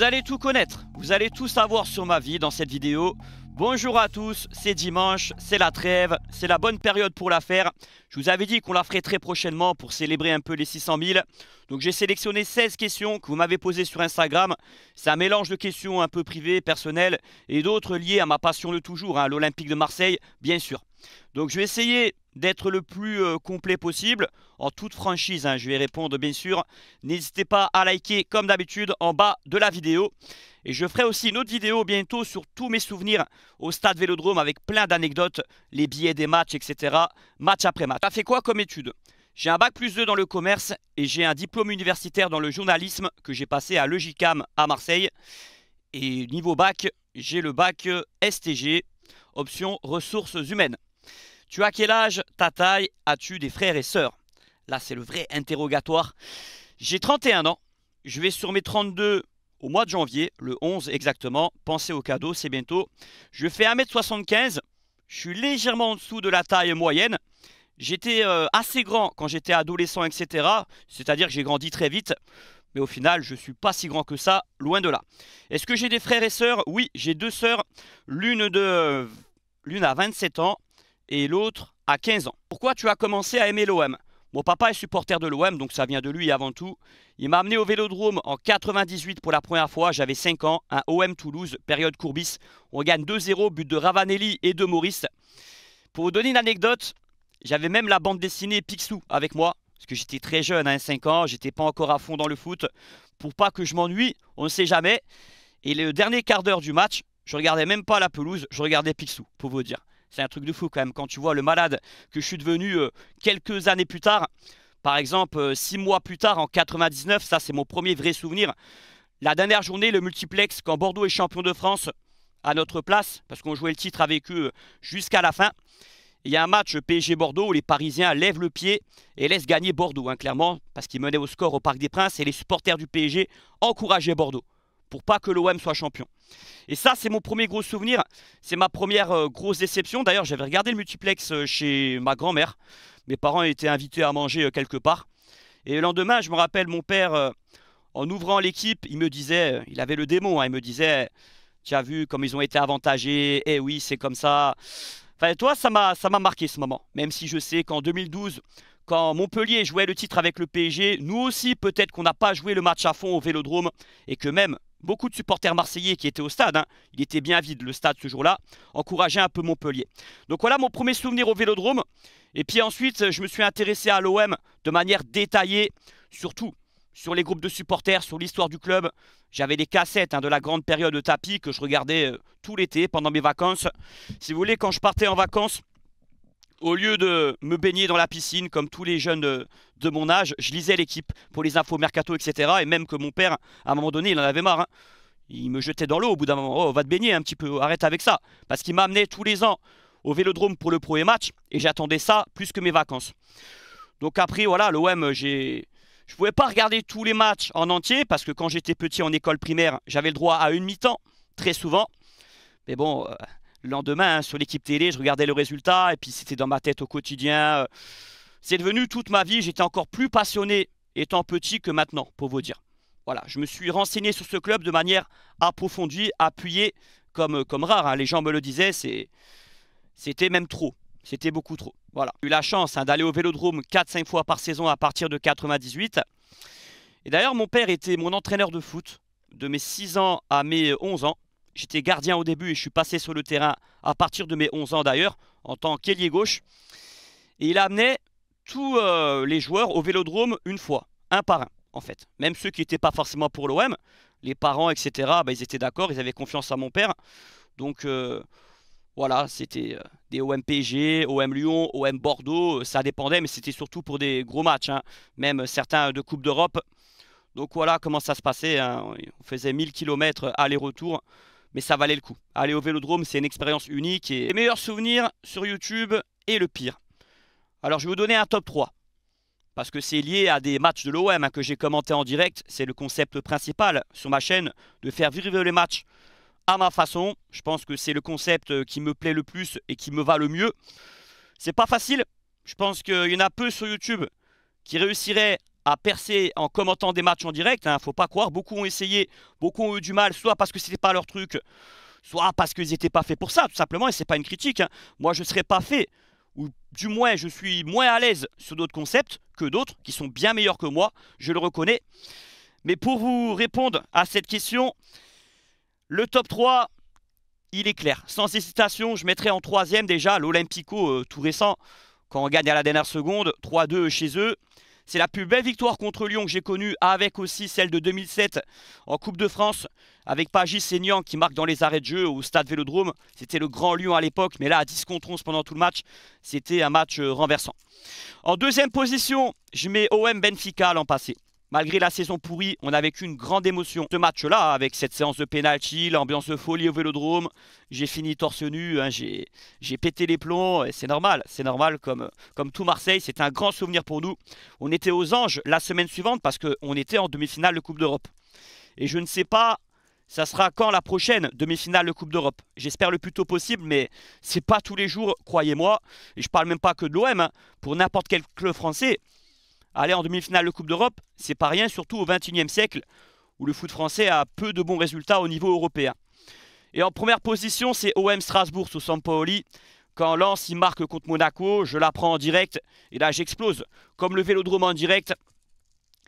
Vous allez tout connaître, vous allez tout savoir sur ma vie dans cette vidéo. Bonjour à tous, c'est dimanche, c'est la trêve, c'est la bonne période pour la faire. Je vous avais dit qu'on la ferait très prochainement pour célébrer un peu les 600 000. Donc j'ai sélectionné 16 questions que vous m'avez posées sur Instagram. C'est un mélange de questions un peu privées, personnelles et d'autres liées à ma passion de toujours, à hein, l'Olympique de Marseille, bien sûr. Donc je vais essayer d'être le plus euh, complet possible en toute franchise. Hein, je vais répondre bien sûr. N'hésitez pas à liker comme d'habitude en bas de la vidéo. Et je ferai aussi une autre vidéo bientôt sur tous mes souvenirs au stade Vélodrome avec plein d'anecdotes, les billets des matchs, etc. Match après match. as fait quoi comme étude j'ai un bac plus 2 dans le commerce et j'ai un diplôme universitaire dans le journalisme que j'ai passé à Logicam à Marseille. Et niveau bac, j'ai le bac euh, STG, option ressources humaines. Tu as quel âge Ta taille As-tu des frères et sœurs Là, c'est le vrai interrogatoire. J'ai 31 ans. Je vais sur mes 32 au mois de janvier, le 11 exactement. Pensez au cadeau, c'est bientôt. Je fais 1m75. Je suis légèrement en dessous de la taille moyenne. J'étais euh, assez grand quand j'étais adolescent, etc. C'est-à-dire que j'ai grandi très vite. Mais au final, je ne suis pas si grand que ça, loin de là. Est-ce que j'ai des frères et sœurs Oui, j'ai deux sœurs. L'une de... Euh, l'une a 27 ans et l'autre à 15 ans. Pourquoi tu as commencé à aimer l'OM Mon papa est supporter de l'OM, donc ça vient de lui avant tout. Il m'a amené au Vélodrome en 98 pour la première fois, j'avais 5 ans, à OM Toulouse, période Courbis. On gagne 2-0, but de Ravanelli et de Maurice. Pour vous donner une anecdote, j'avais même la bande dessinée Picsou avec moi, parce que j'étais très jeune, à hein, 5 ans, j'étais pas encore à fond dans le foot. Pour pas que je m'ennuie, on ne sait jamais. Et le dernier quart d'heure du match, je regardais même pas la pelouse, je regardais Picsou, pour vous dire. C'est un truc de fou quand même. Quand tu vois le malade que je suis devenu euh, quelques années plus tard, par exemple euh, six mois plus tard en 99, ça c'est mon premier vrai souvenir. La dernière journée, le multiplex, quand Bordeaux est champion de France à notre place, parce qu'on jouait le titre avec eux euh, jusqu'à la fin, il y a un match PSG Bordeaux où les Parisiens lèvent le pied et laissent gagner Bordeaux, hein, clairement, parce qu'ils menaient au score au Parc des Princes et les supporters du PSG encourageaient Bordeaux pour pas que l'OM soit champion. Et ça, c'est mon premier gros souvenir. C'est ma première euh, grosse déception. D'ailleurs, j'avais regardé le multiplex euh, chez ma grand-mère. Mes parents étaient invités à manger euh, quelque part. Et le lendemain, je me rappelle, mon père, en ouvrant l'équipe, il me disait, il avait le démon, hein, il me disait, tu as vu comme ils ont été avantagés, eh oui, c'est comme ça. Enfin, toi, ça m'a marqué ce moment. Même si je sais qu'en 2012, quand Montpellier jouait le titre avec le PSG, nous aussi, peut-être qu'on n'a pas joué le match à fond au Vélodrome et que même beaucoup de supporters marseillais qui étaient au stade, hein. il était bien vide le stade ce jour-là, encourageaient un peu Montpellier. Donc voilà mon premier souvenir au Vélodrome. Et puis ensuite, je me suis intéressé à l'OM de manière détaillée, surtout sur les groupes de supporters, sur l'histoire du club. J'avais des cassettes hein, de la grande période de tapis que je regardais euh, tout l'été pendant mes vacances. Si vous voulez, quand je partais en vacances, au lieu de me baigner dans la piscine comme tous les jeunes de, mon âge, je lisais l'équipe pour les infos mercato, etc. Et même que mon père, à un moment donné, il en avait marre. Hein. Il me jetait dans l'eau au bout d'un moment. Oh, va te baigner un petit peu, arrête avec ça. Parce qu'il m'amenait tous les ans au vélodrome pour le premier match et j'attendais ça plus que mes vacances. Donc après, voilà, l'OM, j'ai. Je pouvais pas regarder tous les matchs en entier parce que quand j'étais petit en école primaire, j'avais le droit à une mi-temps, très souvent. Mais bon, euh, le lendemain hein, sur l'équipe télé, je regardais le résultat et puis c'était dans ma tête au quotidien. Euh, c'est devenu toute ma vie, j'étais encore plus passionné étant petit que maintenant, pour vous dire. Voilà, je me suis renseigné sur ce club de manière approfondie, appuyée, comme, euh, comme rare. Hein. Les gens me le disaient, c'était même trop. C'était beaucoup trop. Voilà. J'ai eu la chance hein, d'aller au vélodrome 4-5 fois par saison à partir de 98. Et d'ailleurs, mon père était mon entraîneur de foot de mes 6 ans à mes 11 ans. J'étais gardien au début et je suis passé sur le terrain à partir de mes 11 ans d'ailleurs, en tant qu'ailier gauche. Et il amenait tous euh, les joueurs au vélodrome une fois, un par un en fait. Même ceux qui n'étaient pas forcément pour l'OM, les parents, etc., bah, ils étaient d'accord, ils avaient confiance à mon père. Donc euh, voilà, c'était euh, des OMPG, OM Lyon, OM Bordeaux, ça dépendait, mais c'était surtout pour des gros matchs, hein. même certains de Coupe d'Europe. Donc voilà comment ça se passait, hein. on faisait 1000 km aller-retour mais ça valait le coup. Aller au Vélodrome, c'est une expérience unique et les meilleurs souvenirs sur YouTube et le pire. Alors je vais vous donner un top 3 parce que c'est lié à des matchs de l'OM hein, que j'ai commenté en direct. C'est le concept principal sur ma chaîne de faire vivre les matchs à ma façon. Je pense que c'est le concept qui me plaît le plus et qui me va le mieux. C'est pas facile. Je pense qu'il y en a peu sur YouTube qui réussiraient à percer en commentant des matchs en direct. Hein, faut pas croire. Beaucoup ont essayé, beaucoup ont eu du mal, soit parce que c'était pas leur truc, soit parce qu'ils n'étaient pas faits pour ça, tout simplement. Et c'est pas une critique. Hein. Moi, je serais pas fait, ou du moins, je suis moins à l'aise sur d'autres concepts que d'autres qui sont bien meilleurs que moi. Je le reconnais. Mais pour vous répondre à cette question, le top 3, il est clair. Sans hésitation, je mettrai en troisième déjà l'Olympico euh, tout récent, quand on gagne à la dernière seconde, 3-2 chez eux. C'est la plus belle victoire contre Lyon que j'ai connue, avec aussi celle de 2007 en Coupe de France, avec Pagis Seignan qui marque dans les arrêts de jeu au stade Vélodrome. C'était le grand Lyon à l'époque, mais là, à 10 contre 11 pendant tout le match, c'était un match euh, renversant. En deuxième position, je mets OM Benfica l'an passé. Malgré la saison pourrie, on a vécu une grande émotion. Ce match-là, avec cette séance de pénalty, l'ambiance de folie au Vélodrome, j'ai fini torse nu, hein, j'ai pété les plombs, et c'est normal, c'est normal comme, comme tout Marseille, c'est un grand souvenir pour nous. On était aux anges la semaine suivante parce qu'on était en demi-finale de Coupe d'Europe. Et je ne sais pas ça sera quand la prochaine demi-finale de Coupe d'Europe J'espère le plus tôt possible, mais c'est pas tous les jours, croyez-moi. Et je parle même pas que de l'OM. Hein. Pour n'importe quel club français, aller en demi-finale de Coupe d'Europe, c'est pas rien, surtout au XXIe siècle, où le foot français a peu de bons résultats au niveau européen. Et en première position, c'est OM Strasbourg sous Sampaoli. Quand Lens y marque contre Monaco, je la prends en direct, et là j'explose, comme le Vélodrome en direct.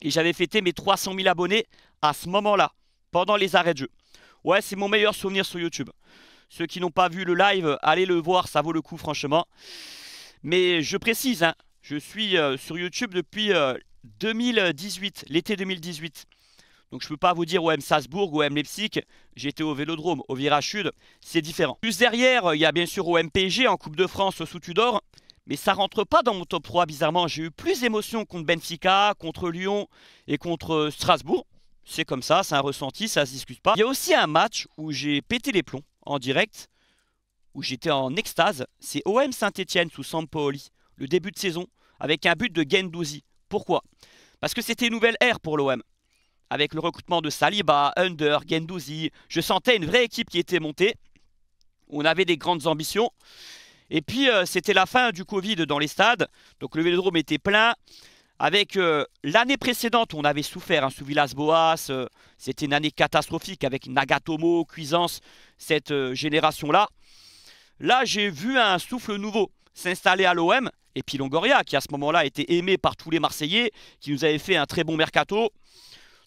Et j'avais fêté mes 300 000 abonnés à ce moment-là, pendant les arrêts de jeu. Ouais, c'est mon meilleur souvenir sur YouTube. Ceux qui n'ont pas vu le live, allez le voir, ça vaut le coup franchement. Mais je précise, hein, je suis euh, sur YouTube depuis 2018, euh, l'été 2018. Donc je peux pas vous dire OM Salzbourg, OM Leipzig, j'étais au Vélodrome, au Virage Sud, c'est différent. Plus derrière, euh, il y a bien sûr OMPG MPG, en Coupe de France sous Tudor, mais ça rentre pas dans mon top 3 bizarrement. J'ai eu plus d'émotions contre Benfica, contre Lyon et contre Strasbourg. C'est comme ça, c'est un ressenti, ça se discute pas. Il y a aussi un match où j'ai pété les plombs en direct, où j'étais en extase. C'est OM Saint-Etienne sous Sampoli le début de saison avec un but de Gendouzi. Pourquoi Parce que c'était une nouvelle ère pour l'OM. Avec le recrutement de Saliba, Under, Gendouzi, je sentais une vraie équipe qui était montée. On avait des grandes ambitions. Et puis, euh, c'était la fin du Covid dans les stades. Donc, le vélodrome était plein. Avec euh, l'année précédente, on avait souffert hein, sous Villas-Boas. Euh, c'était une année catastrophique avec Nagatomo, Cuisance, cette génération Là, Là j'ai vu un souffle nouveau s'installer à l'OM et puis Longoria, qui à ce moment-là était aimé par tous les Marseillais, qui nous avait fait un très bon mercato.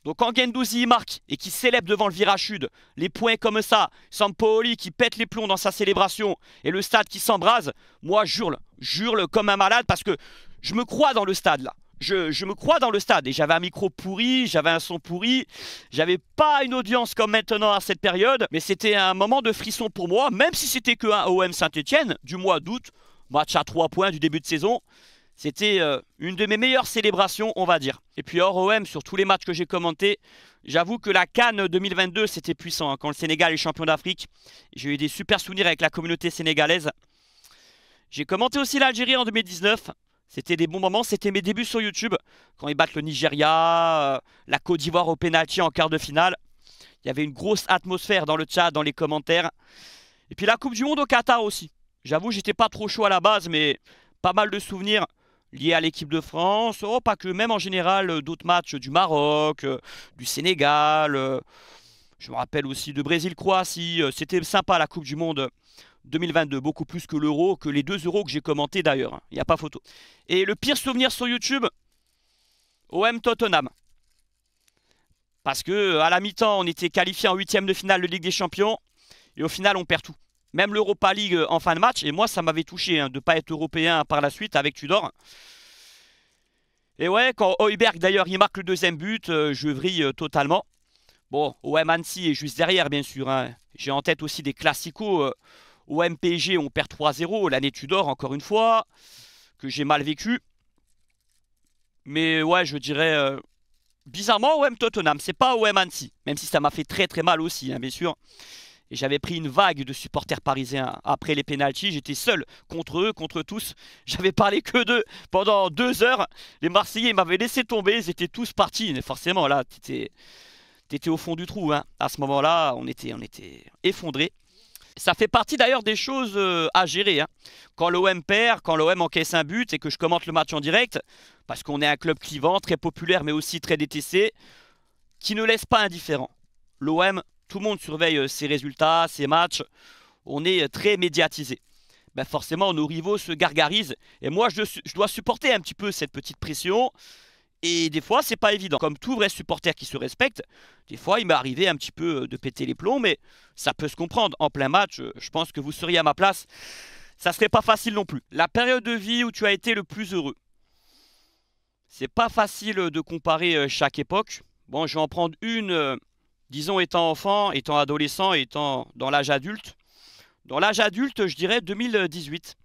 Donc quand Gendouzi marque et qui célèbre devant le Virachud, les points comme ça, Sampooli qui pète les plombs dans sa célébration et le stade qui s'embrase, moi j'hurle, j'hurle comme un malade parce que je me crois dans le stade là. Je, je me crois dans le stade et j'avais un micro pourri, j'avais un son pourri, j'avais pas une audience comme maintenant à cette période, mais c'était un moment de frisson pour moi, même si c'était que un OM Saint-Etienne du mois d'août, match à 3 points du début de saison. C'était euh, une de mes meilleures célébrations, on va dire. Et puis hors OM, sur tous les matchs que j'ai commentés, j'avoue que la Cannes 2022, c'était puissant. Hein. quand le Sénégal est champion d'Afrique, j'ai eu des super souvenirs avec la communauté sénégalaise. J'ai commenté aussi l'Algérie en 2019. C'était des bons moments, c'était mes débuts sur YouTube. Quand ils battent le Nigeria, euh, la Côte d'Ivoire au pénalty en quart de finale. Il y avait une grosse atmosphère dans le chat, dans les commentaires. Et puis la Coupe du Monde au Qatar aussi. J'avoue, j'étais pas trop chaud à la base, mais pas mal de souvenirs liés à l'équipe de France. Oh, pas que, même en général, euh, d'autres matchs du Maroc, euh, du Sénégal. Euh, je me rappelle aussi de Brésil-Croatie. C'était sympa la Coupe du Monde 2022, beaucoup plus que l'euro, que les deux euros que j'ai commenté d'ailleurs. Il n'y a pas photo. Et le pire souvenir sur YouTube, OM Tottenham. Parce que à la mi-temps, on était qualifié en huitième de finale de Ligue des Champions. Et au final, on perd tout même l'Europa League euh, en fin de match. Et moi, ça m'avait touché hein, de ne pas être européen par la suite avec Tudor. Et ouais, quand Hoiberg d'ailleurs il marque le deuxième but, euh, je vrille euh, totalement. Bon, OM Annecy est juste derrière bien sûr. Hein. J'ai en tête aussi des classicos. om on perd 3-0. L'année Tudor, encore une fois, que j'ai mal vécu. Mais ouais, je dirais bizarrement OM Tottenham. C'est pas OM Annecy, même si ça m'a fait très très mal aussi, hein, bien sûr j'avais pris une vague de supporters parisiens après les pénalties. J'étais seul contre eux, contre tous. J'avais parlé que d'eux pendant deux heures. Les Marseillais m'avaient laissé tomber. Ils étaient tous partis. forcément, là, t'étais étais au fond du trou. Hein. À ce moment-là, on était, on était effondrés. Ça fait partie d'ailleurs des choses euh, à gérer. Hein. Quand l'OM perd, quand l'OM encaisse un but et que je commente le match en direct, parce qu'on est un club clivant, très populaire mais aussi très détesté, qui ne laisse pas indifférent. L'OM tout le monde surveille euh, ses résultats, ses matchs, on est euh, très médiatisé. Ben forcément, nos rivaux se gargarisent. Et moi, je, je, dois supporter un petit peu cette petite pression. Et des fois, c'est pas évident. Comme tout vrai supporter qui se respecte, des fois, il m'est arrivé un petit peu euh, de péter les plombs, mais ça peut se comprendre. En plein match, je pense que vous seriez à ma place. Ça serait pas facile non plus. La période de vie où tu as été le plus heureux. C'est pas facile de comparer chaque époque. Bon, je vais en prendre une disons étant enfant, étant adolescent, étant dans l'âge adulte. Dans l'âge adulte, je dirais 2018.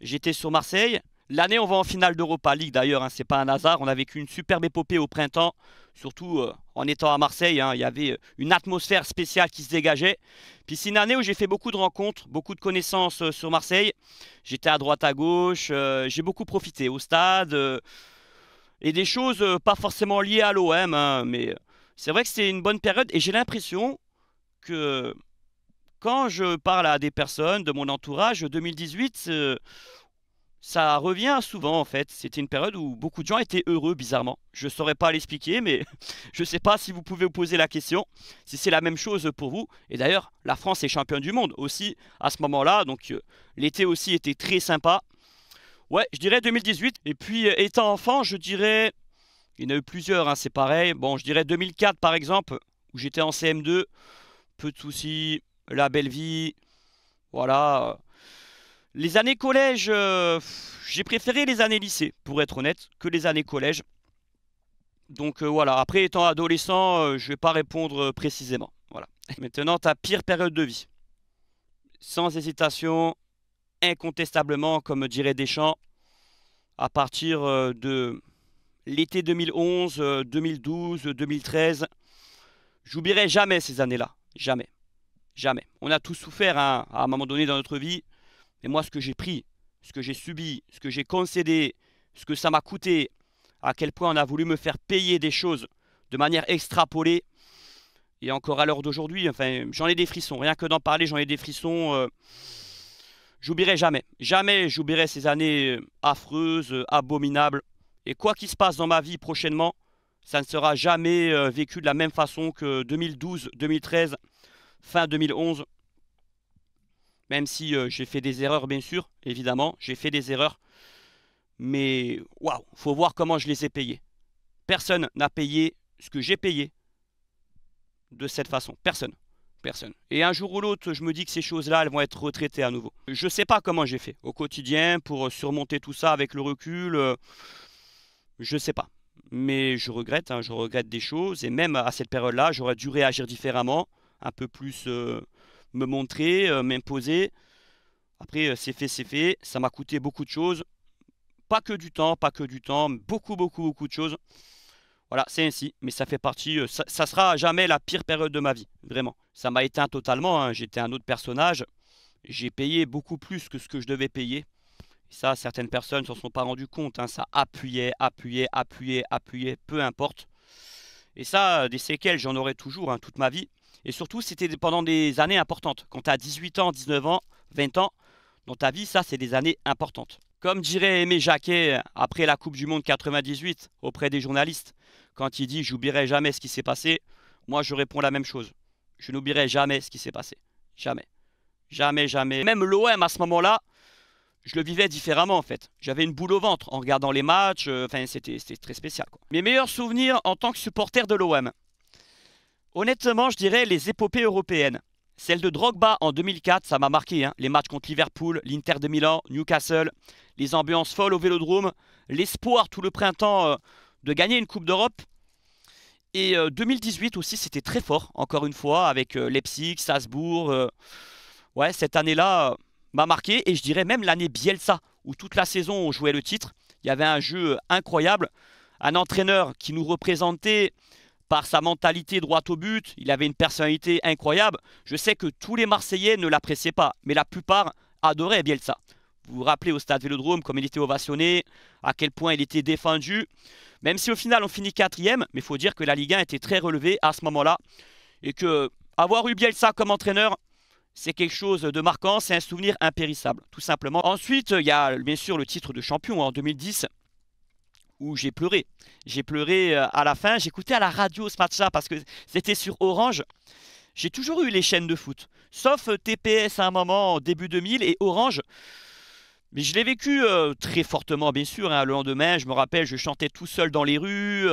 J'étais sur Marseille. L'année, on va en finale d'Europa League d'ailleurs, hein, c'est pas un hasard. On a vécu une superbe épopée au printemps, surtout euh, en étant à Marseille. Hein. il y avait euh, une atmosphère spéciale qui se dégageait. Puis c'est une année où j'ai fait beaucoup de rencontres, beaucoup de connaissances euh, sur Marseille. J'étais à droite, à gauche. j'ai beaucoup profité au stade et des choses pas forcément liées à l'OM, hein, mais c'est vrai que c'est une bonne période et j'ai l'impression que quand je parle à des personnes de mon entourage, 2018, euh, ça revient souvent en fait. C'était une période où beaucoup de gens étaient heureux, bizarrement. Je ne saurais pas l'expliquer, mais je ne sais pas si vous pouvez vous poser la question, si c'est la même chose pour vous. Et d'ailleurs, la France est championne du monde aussi à ce moment-là, donc euh, l'été aussi était très sympa. Ouais, je dirais 2018. Et puis, euh, étant enfant, je dirais il y en a eu plusieurs, hein, c'est pareil. Bon, je dirais 2004 par exemple, où j'étais en CM2. Peu de soucis, la belle vie. Voilà. Les années collège, euh, j'ai préféré les années lycée, pour être honnête, que les années collège. Donc euh, voilà, après étant adolescent, euh, je ne vais pas répondre précisément. Voilà. Maintenant, ta pire période de vie. Sans hésitation, incontestablement, comme dirait Deschamps, à partir de l'été 2011, 2012, 2013. J'oublierai jamais ces années-là. Jamais. Jamais. On a tous souffert hein, à un moment donné dans notre vie. Et moi, ce que j'ai pris, ce que j'ai subi, ce que j'ai concédé, ce que ça m'a coûté, à quel point on a voulu me faire payer des choses de manière extrapolée. Et encore à l'heure d'aujourd'hui, enfin, j'en ai des frissons. Rien que d'en parler, j'en ai des frissons. Euh, j'oublierai jamais. Jamais j'oublierai ces années euh, affreuses, euh, abominables. Et quoi qu'il se passe dans ma vie prochainement, ça ne sera jamais euh, vécu de la même façon que 2012, 2013, fin 2011. Même si euh, j'ai fait des erreurs, bien sûr, évidemment, j'ai fait des erreurs. Mais waouh, faut voir comment je les ai payées. Personne n'a payé ce que j'ai payé de cette façon. Personne. Personne. Et un jour ou l'autre, je me dis que ces choses-là, elles vont être retraitées à nouveau. Je ne sais pas comment j'ai fait au quotidien pour euh, surmonter tout ça avec le recul. Je ne sais pas. Mais je regrette, hein, je regrette des choses. Et même à cette période-là, j'aurais dû réagir différemment, un peu plus euh, me montrer, euh, m'imposer. Après, euh, c'est fait, c'est fait. Ça m'a coûté beaucoup de choses. Pas que du temps, pas que du temps. Beaucoup, beaucoup, beaucoup de choses. Voilà, c'est ainsi. Mais ça fait partie. Ça, sera jamais la pire période de ma vie. Vraiment. Ça m'a éteint totalement. Hein. J'étais un autre personnage. J'ai payé beaucoup plus que ce que je devais payer ça, certaines personnes ne s'en sont pas rendues compte. Hein. Ça appuyait, appuyait, appuyait, appuyait, peu importe. Et ça, des séquelles, j'en aurais toujours, hein, toute ma vie. Et surtout, c'était pendant des années importantes. Quand tu as 18 ans, 19 ans, 20 ans, dans ta vie, ça, c'est des années importantes. Comme dirait Aimé Jacquet après la Coupe du Monde 98 auprès des journalistes, quand il dit J'oublierai jamais ce qui s'est passé, moi, je réponds la même chose. Je n'oublierai jamais ce qui s'est passé. Jamais. Jamais, jamais. Même l'OM à ce moment-là, je le vivais différemment en fait. J'avais une boule au ventre en regardant les matchs, euh, enfin c'était très spécial. Mes meilleurs souvenirs en tant que supporter de l'OM Honnêtement, je dirais les épopées européennes. Celle de Drogba en 2004, ça m'a marqué. Hein. Les matchs contre Liverpool, l'Inter de Milan, Newcastle, les ambiances folles au Vélodrome, l'espoir tout le printemps euh, de gagner une Coupe d'Europe. Et 2018 euh, aussi, c'était très fort, encore une fois, avec Leipzig, Salzbourg. ouais, cette année-là, m'a marqué. Et je dirais même l'année Bielsa, où toute la saison on jouait le titre. Il y avait un jeu euh, incroyable. Un entraîneur qui nous représentait par sa mentalité droite au but. Il avait une personnalité incroyable. Je sais que tous les Marseillais ne l'appréciaient pas, mais la plupart adoraient Bielsa. Vous vous rappelez au stade Vélodrome, comme il était ovationné, à quel point il était défendu. Même si au final on finit quatrième, mais il faut dire que la Ligue 1 était très relevée à ce moment-là. Et que avoir eu Bielsa comme entraîneur, c'est quelque chose de marquant, c'est un souvenir impérissable, tout simplement. Ensuite, il y a bien sûr le titre de champion hein, en 2010 où j'ai pleuré. J'ai pleuré euh, à la fin, j'écoutais à la radio ce match-là parce que c'était sur Orange. J'ai toujours eu les chaînes de foot, sauf euh, TPS à un moment début 2000 et Orange. Mais je l'ai vécu euh, très fortement, bien sûr. Hein. Le lendemain, je me rappelle, je chantais tout seul dans les rues.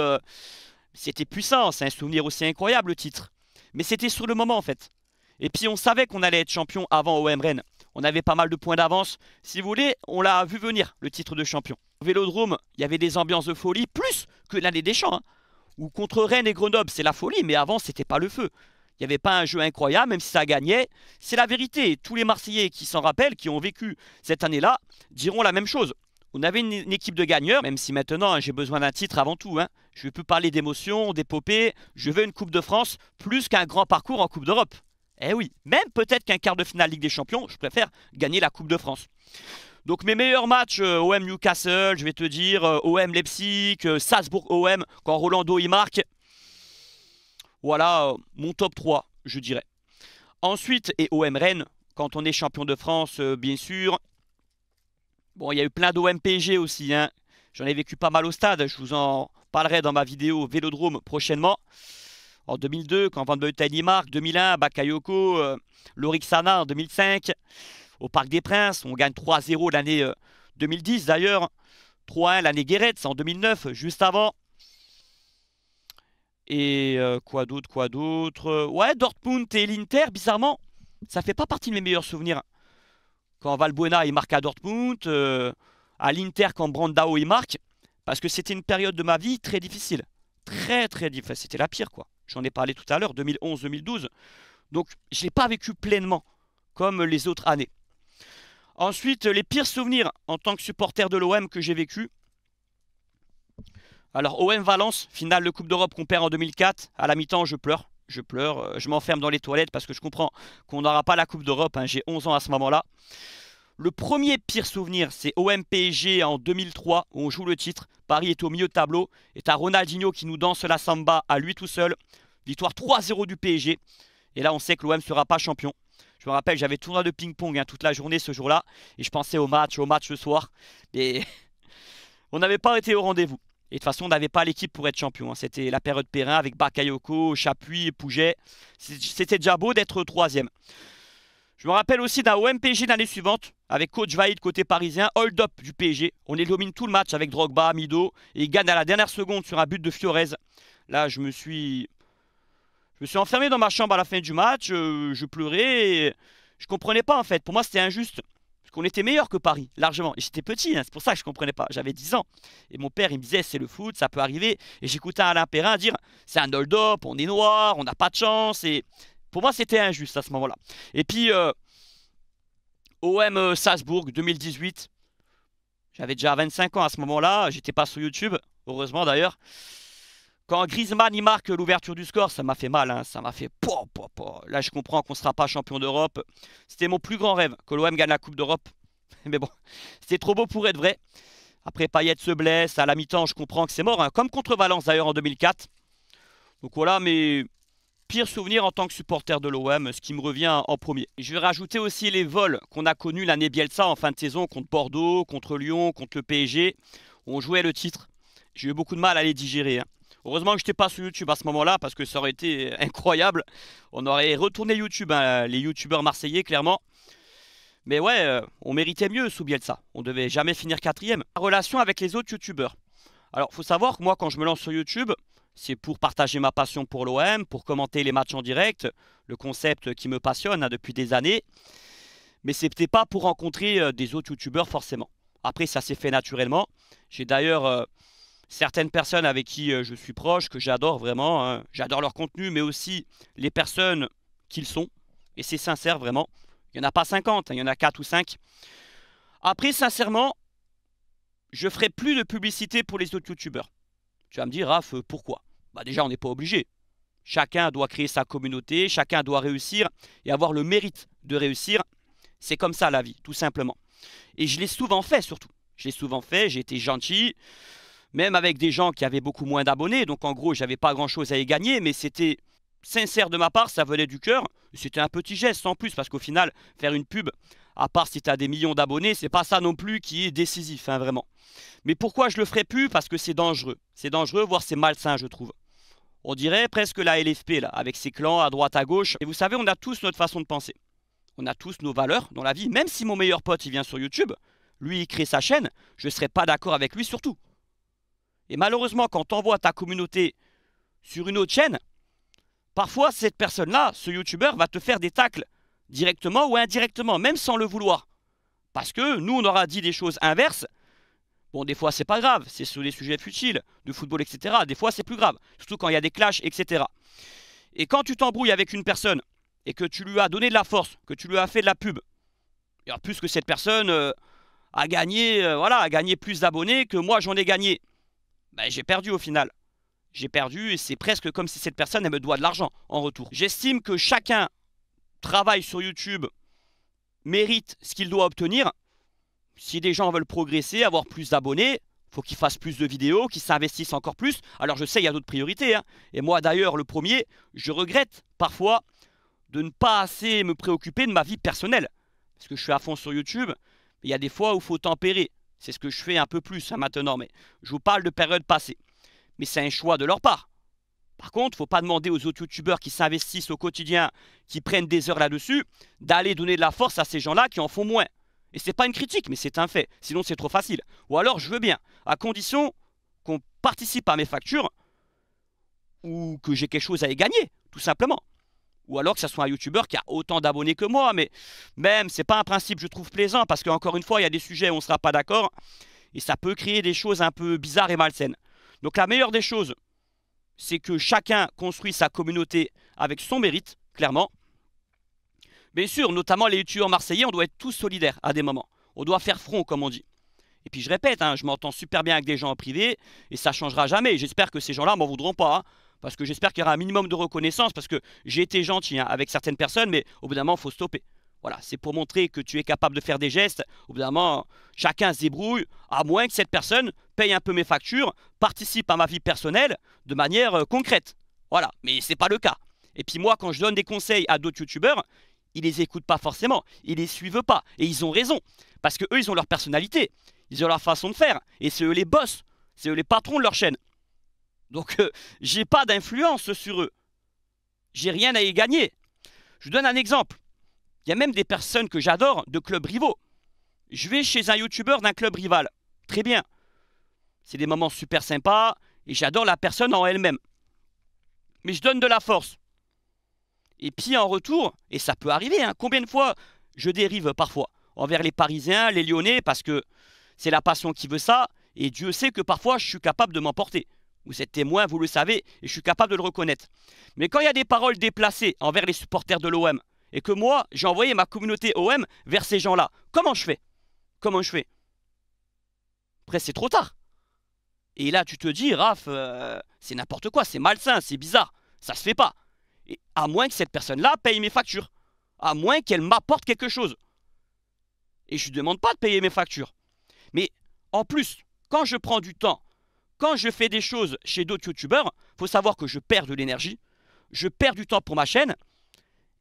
c'était puissant, c'est un souvenir aussi incroyable, le titre. Mais c'était sur le moment, en fait. Et puis on savait qu'on allait être champion avant OM Rennes. On avait pas mal de points d'avance. Si vous voulez, on l'a vu venir, le titre de champion. Au Vélodrome, il y avait des ambiances de folie, plus que l'année des champs. Hein. Ou contre Rennes et Grenoble, c'est la folie, mais avant, c'était pas le feu. Il n'y avait pas un jeu incroyable, même si ça gagnait. C'est la vérité. Tous les Marseillais qui s'en rappellent, qui ont vécu cette année-là, diront la même chose. On avait une, équipe de gagneurs, même si maintenant hein, j'ai besoin d'un titre avant tout. Hein. Je ne plus parler d'émotions, d'épopées. Je veux une Coupe de France plus qu'un grand parcours en Coupe d'Europe. Eh oui, même peut-être qu'un quart de finale Ligue des Champions, je préfère gagner la Coupe de France. Donc mes meilleurs matchs, euh, OM Newcastle, je vais te dire, euh, OM Leipzig, euh, Salzbourg OM, quand Rolando y marque. Voilà mon top 3, je dirais. Ensuite, et OM Rennes, quand on est champion de France, bien sûr. Bon, il y a eu plein d'OMPG aussi. Hein. J'en ai vécu pas mal au stade, je vous en parlerai dans ma vidéo Vélodrome prochainement en 2002, quand Van Beuten y marque, 2001, Bakayoko, euh, Lorixana en 2005, au Parc des Princes, on gagne 3-0 l'année 2010 euh, d'ailleurs, 3-1 l'année Guéret, en 2009, juste avant. Et euh, quoi d'autre, quoi d'autre Ouais, Dortmund et l'Inter, bizarrement, ça fait pas partie de mes meilleurs souvenirs. Quand Valbuena il marque à Dortmund, à l'Inter quand Brandao il marque, parce que c'était une période de ma vie très difficile. Très très difficile, c'était la pire quoi. J'en ai parlé tout à l'heure, 2011-2012. Donc, je ne l'ai pas vécu pleinement comme les autres années. Ensuite, les pires souvenirs en tant que supporter de l'OM que j'ai vécu. Alors, OM Valence, finale de Coupe d'Europe qu'on perd en 2004. À la mi-temps, je pleure. Je pleure. Euh, je m'enferme dans les toilettes parce que je comprends qu'on n'aura pas la Coupe d'Europe. Hein. J'ai 11 ans à ce moment-là. Le premier pire souvenir, c'est om en 2003, où on joue le titre. Paris est au milieu de tableau. Et t'as Ronaldinho qui nous danse la samba à lui tout seul. Victoire 3-0 du PSG. Et là, on sait que l'OM ne sera pas champion. Je me rappelle, j'avais tournoi de ping-pong hein, toute la journée ce jour-là. Et je pensais au match, au match ce soir. Et on n'avait pas été au rendez-vous. Et de toute façon, on n'avait pas l'équipe pour être champion. Hein. C'était la période Perrin avec Bakayoko, Chapuis, Pouget. C'était déjà beau d'être troisième. Je me rappelle aussi d'un OMPG l'année suivante, avec coach Vaïd côté parisien, hold-up du PSG. On les tout le match avec Drogba, Mido, et il gagne à la dernière seconde sur un but de Fiorez. Là, je me suis... Je me suis enfermé dans ma chambre à la fin du match, euh, je pleurais, et je comprenais pas en fait. Pour moi, c'était injuste. Parce qu'on était meilleur que Paris, largement. Et j'étais petit, hein, c'est pour ça que je comprenais pas. J'avais 10 ans. Et mon père, il me disait, c'est le foot, ça peut arriver. Et j'écoutais Alain Perrin dire, c'est un hold-up, on est noir, on n'a pas de chance. Et pour moi, c'était injuste à ce moment-là. Et puis, euh, OM euh, Salzbourg 2018. J'avais déjà 25 ans à ce moment-là. J'étais pas sur YouTube, heureusement d'ailleurs. Quand Griezmann y marque l'ouverture du score, ça m'a fait mal. Hein. Ça m'a fait Là, je comprends qu'on ne sera pas champion d'Europe. C'était mon plus grand rêve, que l'OM gagne la Coupe d'Europe. Mais bon, c'était trop beau pour être vrai. Après, Payet se blesse. À la mi-temps, je comprends que c'est mort. Hein. Comme contre Valence d'ailleurs en 2004. Donc voilà, mais pire souvenir en tant que supporter de l'OM, ce qui me revient en premier. Je vais rajouter aussi les vols qu'on a connus l'année Bielsa en fin de saison contre Bordeaux, contre Lyon, contre le PSG. On jouait le titre. J'ai eu beaucoup de mal à les digérer. Hein. Heureusement que je n'étais pas sur YouTube à ce moment-là parce que ça aurait été incroyable. On aurait retourné YouTube, hein, les YouTubeurs marseillais, clairement. Mais ouais, euh, on méritait mieux sous Bielsa. On devait jamais finir quatrième. Relation avec les autres YouTubeurs. Alors, faut savoir que moi, quand je me lance sur YouTube, c'est pour partager ma passion pour l'OM, pour commenter les matchs en direct, le concept qui me passionne hein, depuis des années. Mais c'était pas pour rencontrer euh, des autres youtubeurs forcément. Après, ça s'est fait naturellement. J'ai d'ailleurs euh, certaines personnes avec qui euh, je suis proche, que j'adore vraiment. Hein, j'adore leur contenu, mais aussi les personnes qu'ils sont. Et c'est sincère vraiment. Il n'y en a pas 50, hein, il y en a 4 ou 5. Après, sincèrement, je ferai plus de publicité pour les autres youtubeurs. Tu vas me dire, Raph, pourquoi bah, déjà, on n'est pas obligé. Chacun doit créer sa communauté, chacun doit réussir et avoir le mérite de réussir. C'est comme ça la vie, tout simplement. Et je l'ai souvent fait, surtout. Je l'ai souvent fait, j'ai été gentil, même avec des gens qui avaient beaucoup moins d'abonnés. Donc en gros, j'avais pas grand-chose à y gagner, mais c'était sincère de ma part, ça venait du cœur. C'était un petit geste en plus, parce qu'au final, faire une pub, à part si tu as des millions d'abonnés, c'est pas ça non plus qui est décisif, hein, vraiment. Mais pourquoi je le ferai plus Parce que c'est dangereux. C'est dangereux, voire c'est malsain, je trouve. On dirait presque la LFP, là, avec ses clans à droite, à gauche. Et vous savez, on a tous notre façon de penser. On a tous nos valeurs dans la vie. Même si mon meilleur pote, il vient sur YouTube, lui, il crée sa chaîne, je ne serais pas d'accord avec lui surtout. Et malheureusement, quand envoies ta communauté sur une autre chaîne, parfois, cette personne-là, ce YouTuber, va te faire des tacles directement ou indirectement, même sans le vouloir. Parce que nous, on aura dit des choses inverses Bon, des fois, c'est pas grave, c'est sur des sujets futiles, de football, etc. Des fois, c'est plus grave, surtout quand il y a des clashs, etc. Et quand tu t'embrouilles avec une personne et que tu lui as donné de la force, que tu lui as fait de la pub, et en plus que cette personne euh, a gagné, euh, voilà, a gagné plus d'abonnés que moi j'en ai gagné, ben, j'ai perdu au final. J'ai perdu et c'est presque comme si cette personne elle me doit de l'argent en retour. J'estime que chacun travaille sur YouTube, mérite ce qu'il doit obtenir si des gens veulent progresser, avoir plus d'abonnés, faut qu'ils fassent plus de vidéos, qu'ils s'investissent encore plus. Alors je sais, il y a d'autres priorités. Hein. Et moi d'ailleurs, le premier, je regrette parfois de ne pas assez me préoccuper de ma vie personnelle. Parce que je suis à fond sur YouTube, il y a des fois où il faut tempérer. C'est ce que je fais un peu plus hein, maintenant, mais je vous parle de périodes passées. Mais c'est un choix de leur part. Par contre, il ne faut pas demander aux autres youtubeurs qui s'investissent au quotidien, qui prennent des heures là-dessus, d'aller donner de la force à ces gens-là qui en font moins. Et c'est pas une critique, mais c'est un fait. Sinon, c'est trop facile. Ou alors, je veux bien, à condition qu'on participe à mes factures ou que j'ai quelque chose à y gagner, tout simplement. Ou alors que ce soit un youtubeur qui a autant d'abonnés que moi, mais même, c'est pas un principe, je trouve, plaisant, parce qu'encore une fois, il y a des sujets où on ne sera pas d'accord, et ça peut créer des choses un peu bizarres et malsaines. Donc la meilleure des choses, c'est que chacun construit sa communauté avec son mérite, clairement, Bien sûr, notamment les youtubeurs marseillais, on doit être tous solidaires à des moments. On doit faire front, comme on dit. Et puis je répète, hein, je m'entends super bien avec des gens en privé et ça changera jamais. J'espère que ces gens-là m'en voudront pas. Hein, parce que j'espère qu'il y aura un minimum de reconnaissance parce que j'ai été gentil hein, avec certaines personnes, mais au bout d'un moment, il faut stopper. Voilà, c'est pour montrer que tu es capable de faire des gestes. Évidemment, chacun se débrouille, à moins que cette personne paye un peu mes factures, participe à ma vie personnelle de manière euh, concrète. Voilà, mais c'est pas le cas. Et puis moi, quand je donne des conseils à d'autres youtubeurs, ils les écoutent pas forcément, ils les suivent pas, et ils ont raison, parce que eux, ils ont leur personnalité, ils ont leur façon de faire, et c'est eux les boss, c'est eux les patrons de leur chaîne. Donc, je euh, j'ai pas d'influence sur eux. J'ai rien à y gagner. Je vous donne un exemple. Il y a même des personnes que j'adore de clubs rivaux. Je vais chez un youtubeur d'un club rival. Très bien. C'est des moments super sympas et j'adore la personne en elle-même. Mais je donne de la force. Et puis en retour, et ça peut arriver, hein, combien de fois je dérive parfois envers les Parisiens, les Lyonnais, parce que c'est la passion qui veut ça, et Dieu sait que parfois je suis capable de m'emporter. Vous êtes témoin, vous le savez, et je suis capable de le reconnaître. Mais quand il y a des paroles déplacées envers les supporters de l'OM, et que moi, j'ai envoyé ma communauté OM vers ces gens-là, comment je fais Comment je fais Après, c'est trop tard. Et là, tu te dis, Raph, euh, c'est n'importe quoi, c'est malsain, c'est bizarre, ça se fait pas à moins que cette personne-là paye mes factures. À moins qu'elle m'apporte quelque chose. Et je ne demande pas de payer mes factures. Mais en plus, quand je prends du temps, quand je fais des choses chez d'autres youtubeurs, faut savoir que je perds de l'énergie, je perds du temps pour ma chaîne,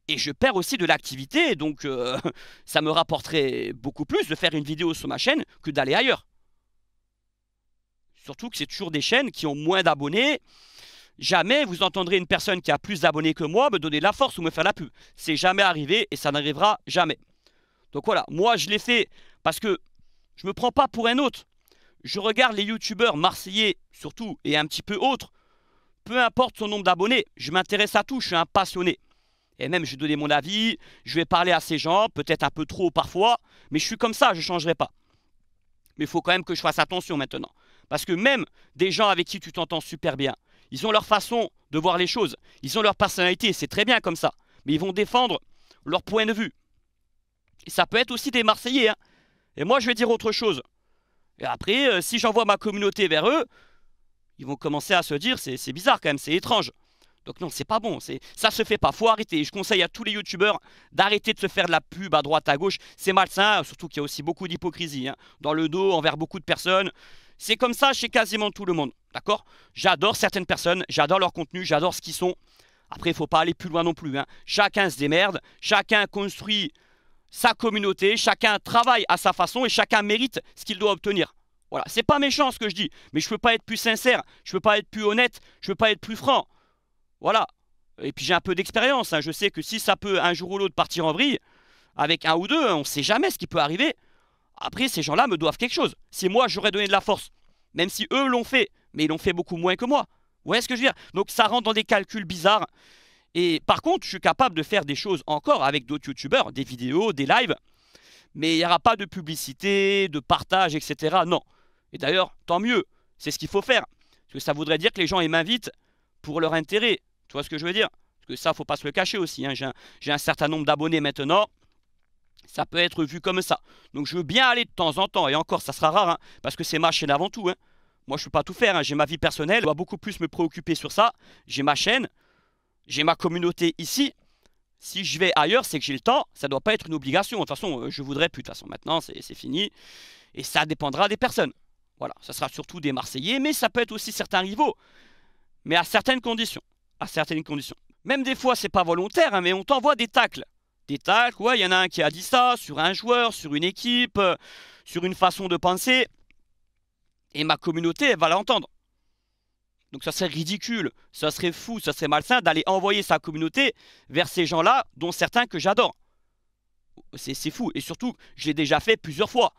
et je perds aussi de l'activité, donc euh, ça me rapporterait beaucoup plus de faire une vidéo sur ma chaîne que d'aller ailleurs. Surtout que c'est toujours des chaînes qui ont moins d'abonnés, Jamais vous entendrez une personne qui a plus d'abonnés que moi me donner de la force ou me faire la pub. C'est jamais arrivé et ça n'arrivera jamais. Donc voilà, moi je l'ai fait parce que je ne me prends pas pour un autre. Je regarde les youtubeurs marseillais surtout et un petit peu autres. Peu importe son nombre d'abonnés, je m'intéresse à tout, je suis un passionné. Et même je vais donner mon avis, je vais parler à ces gens, peut-être un peu trop parfois, mais je suis comme ça, je ne changerai pas. Mais il faut quand même que je fasse attention maintenant. Parce que même des gens avec qui tu t'entends super bien, ils ont leur façon de voir les choses. Ils ont leur personnalité. C'est très bien comme ça. Mais ils vont défendre leur point de vue. Et ça peut être aussi des Marseillais. Hein. Et moi, je vais dire autre chose. Et après, euh, si j'envoie ma communauté vers eux, ils vont commencer à se dire c'est bizarre quand même, c'est étrange. Donc non, c'est pas bon, ça se fait pas, faut arrêter. Je conseille à tous les youtubeurs d'arrêter de se faire de la pub à droite à gauche, c'est malsain, surtout qu'il y a aussi beaucoup d'hypocrisie hein, dans le dos envers beaucoup de personnes. C'est comme ça chez quasiment tout le monde. D'accord J'adore certaines personnes, j'adore leur contenu, j'adore ce qu'ils sont. Après, il faut pas aller plus loin non plus. Hein. Chacun se démerde, chacun construit sa communauté, chacun travaille à sa façon et chacun mérite ce qu'il doit obtenir. Voilà, c'est pas méchant ce que je dis, mais je peux pas être plus sincère, je peux pas être plus honnête, je peux pas être plus franc. Voilà. Et puis j'ai un peu d'expérience, hein. je sais que si ça peut un jour ou l'autre partir en vrille, avec un ou deux, on ne sait jamais ce qui peut arriver. Après, ces gens-là me doivent quelque chose. Si moi j'aurais donné de la force, même si eux l'ont fait, mais ils l'ont fait beaucoup moins que moi. Vous voyez ce que je veux dire Donc ça rentre dans des calculs bizarres. Et par contre, je suis capable de faire des choses encore avec d'autres youtubeurs, des vidéos, des lives, mais il n'y aura pas de publicité, de partage, etc. Non. Et d'ailleurs, tant mieux, c'est ce qu'il faut faire. Parce que ça voudrait dire que les gens, m'invitent pour leur intérêt. Tu vois ce que je veux dire Parce que ça, faut pas se le cacher aussi. Hein. J'ai un, certain nombre d'abonnés maintenant. Ça peut être vu comme ça. Donc je veux bien aller de temps en temps, et encore, ça sera rare, hein, parce que c'est ma chaîne avant tout. Hein. Moi, je peux pas tout faire. Hein. J'ai ma vie personnelle. Je dois beaucoup plus me préoccuper sur ça. J'ai ma chaîne. J'ai ma communauté ici. Si je vais ailleurs, c'est que j'ai le temps. Ça doit pas être une obligation. De toute façon, euh, je voudrais plus. De toute façon, maintenant, c'est fini. Et ça dépendra des personnes. Voilà, ça sera surtout des Marseillais, mais ça peut être aussi certains rivaux. Mais à certaines conditions. À certaines conditions. Même des fois, c'est pas volontaire, hein, mais on t'envoie des tacles. Des tacles, ouais, il y en a un qui a dit ça sur un joueur, sur une équipe, euh, sur une façon de penser. Et ma communauté, va l'entendre. Donc ça serait ridicule, ça serait fou, ça serait malsain d'aller envoyer sa communauté vers ces gens-là, dont certains que j'adore. C'est fou. Et surtout, j'ai déjà fait plusieurs fois.